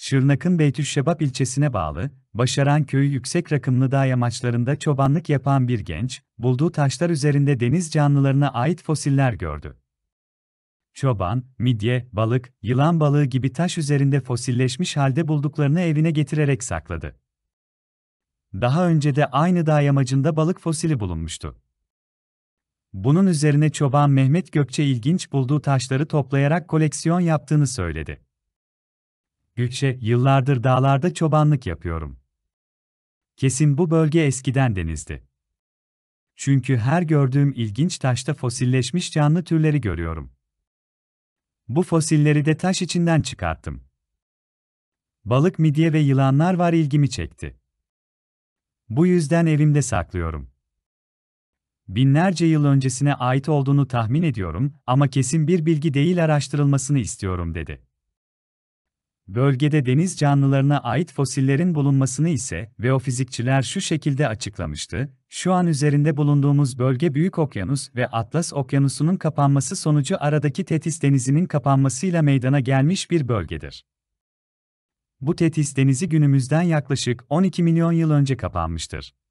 Şırnak'ın Beytüşşebap ilçesine bağlı, Başaran köyü yüksek rakımlı dağ yamaçlarında çobanlık yapan bir genç, bulduğu taşlar üzerinde deniz canlılarına ait fosiller gördü. Çoban, midye, balık, yılan balığı gibi taş üzerinde fosilleşmiş halde bulduklarını evine getirerek sakladı. Daha önce de aynı dağ yamacında balık fosili bulunmuştu. Bunun üzerine çoban Mehmet Gökçe ilginç bulduğu taşları toplayarak koleksiyon yaptığını söyledi. Gökçe, yıllardır dağlarda çobanlık yapıyorum. Kesin bu bölge eskiden denizdi. Çünkü her gördüğüm ilginç taşta fosilleşmiş canlı türleri görüyorum. Bu fosilleri de taş içinden çıkarttım. Balık midye ve yılanlar var ilgimi çekti. Bu yüzden evimde saklıyorum. Binlerce yıl öncesine ait olduğunu tahmin ediyorum ama kesin bir bilgi değil araştırılmasını istiyorum dedi. Bölgede deniz canlılarına ait fosillerin bulunmasını ise veofizikçiler şu şekilde açıklamıştı, şu an üzerinde bulunduğumuz bölge Büyük Okyanus ve Atlas Okyanusu'nun kapanması sonucu aradaki Tetis Denizi'nin kapanmasıyla meydana gelmiş bir bölgedir. Bu Tetis Denizi günümüzden yaklaşık 12 milyon yıl önce kapanmıştır.